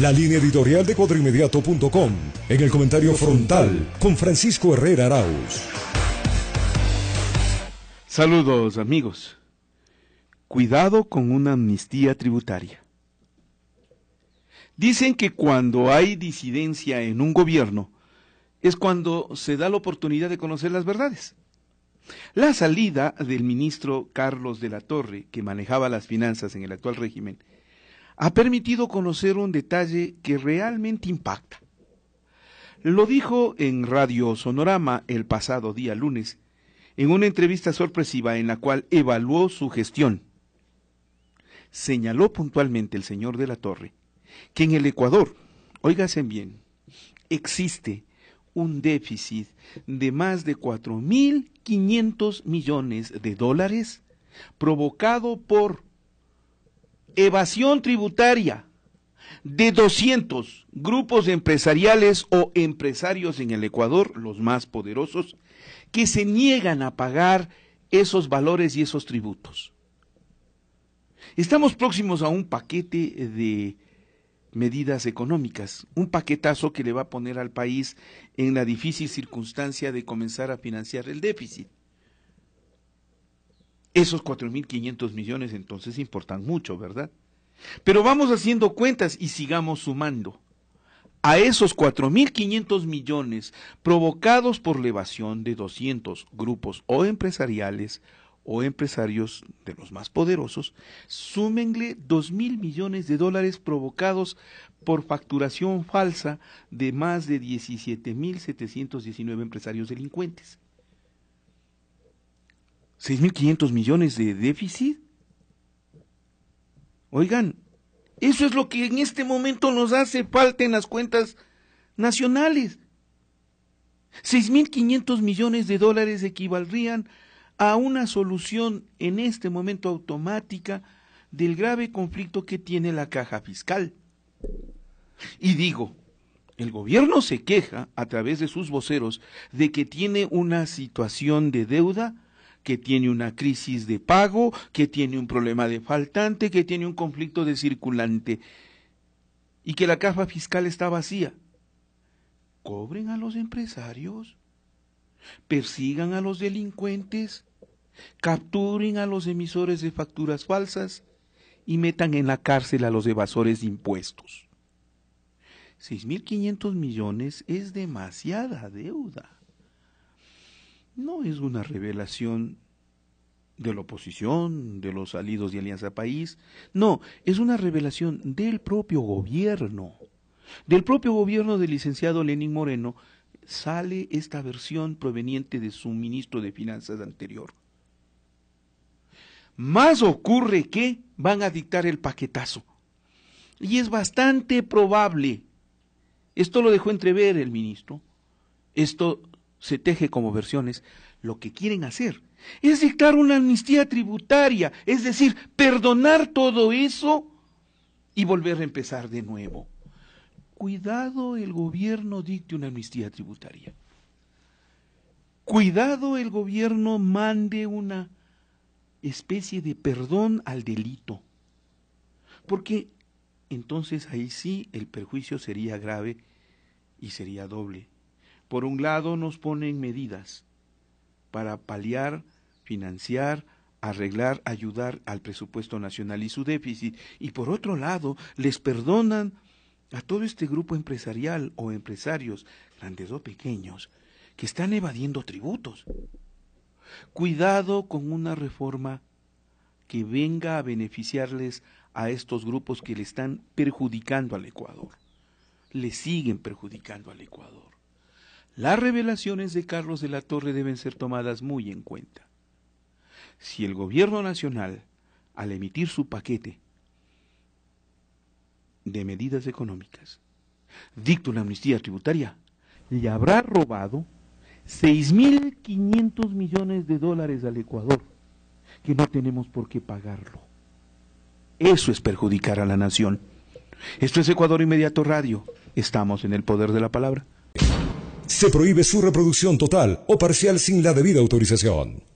La línea editorial de cuadroinmediato.com en el comentario frontal con Francisco Herrera Arauz. Saludos amigos. Cuidado con una amnistía tributaria. Dicen que cuando hay disidencia en un gobierno es cuando se da la oportunidad de conocer las verdades. La salida del ministro Carlos de la Torre, que manejaba las finanzas en el actual régimen, ha permitido conocer un detalle que realmente impacta. Lo dijo en Radio Sonorama el pasado día lunes, en una entrevista sorpresiva en la cual evaluó su gestión. Señaló puntualmente el señor de la Torre que en el Ecuador, oígase bien, existe un déficit de más de 4.500 millones de dólares provocado por evasión tributaria de 200 grupos empresariales o empresarios en el Ecuador, los más poderosos, que se niegan a pagar esos valores y esos tributos. Estamos próximos a un paquete de medidas económicas, un paquetazo que le va a poner al país en la difícil circunstancia de comenzar a financiar el déficit. Esos 4.500 millones entonces importan mucho, ¿verdad? Pero vamos haciendo cuentas y sigamos sumando. A esos 4.500 millones provocados por evasión de 200 grupos o empresariales o empresarios de los más poderosos, súmenle 2.000 millones de dólares provocados por facturación falsa de más de 17.719 empresarios delincuentes. 6.500 millones de déficit. Oigan, eso es lo que en este momento nos hace falta en las cuentas nacionales. 6.500 millones de dólares equivaldrían a una solución en este momento automática del grave conflicto que tiene la caja fiscal. Y digo, el gobierno se queja a través de sus voceros de que tiene una situación de deuda que tiene una crisis de pago, que tiene un problema de faltante, que tiene un conflicto de circulante y que la caja fiscal está vacía. Cobren a los empresarios, persigan a los delincuentes, capturen a los emisores de facturas falsas y metan en la cárcel a los evasores de impuestos. 6.500 millones es demasiada deuda no es una revelación de la oposición, de los salidos de Alianza País, no, es una revelación del propio gobierno. Del propio gobierno del licenciado Lenín Moreno sale esta versión proveniente de su ministro de Finanzas anterior. Más ocurre que van a dictar el paquetazo. Y es bastante probable, esto lo dejó entrever el ministro, esto se teje como versiones lo que quieren hacer. Es dictar una amnistía tributaria, es decir, perdonar todo eso y volver a empezar de nuevo. Cuidado el gobierno dicte una amnistía tributaria. Cuidado el gobierno mande una especie de perdón al delito. Porque entonces ahí sí el perjuicio sería grave y sería doble. Por un lado nos ponen medidas para paliar, financiar, arreglar, ayudar al presupuesto nacional y su déficit, y por otro lado les perdonan a todo este grupo empresarial o empresarios, grandes o pequeños, que están evadiendo tributos. Cuidado con una reforma que venga a beneficiarles a estos grupos que le están perjudicando al Ecuador. Le siguen perjudicando al Ecuador las revelaciones de Carlos de la Torre deben ser tomadas muy en cuenta. Si el gobierno nacional, al emitir su paquete de medidas económicas, dicta una amnistía tributaria, le habrá robado 6.500 millones de dólares al Ecuador, que no tenemos por qué pagarlo. Eso es perjudicar a la nación. Esto es Ecuador Inmediato Radio. Estamos en el poder de la palabra. Se prohíbe su reproducción total o parcial sin la debida autorización.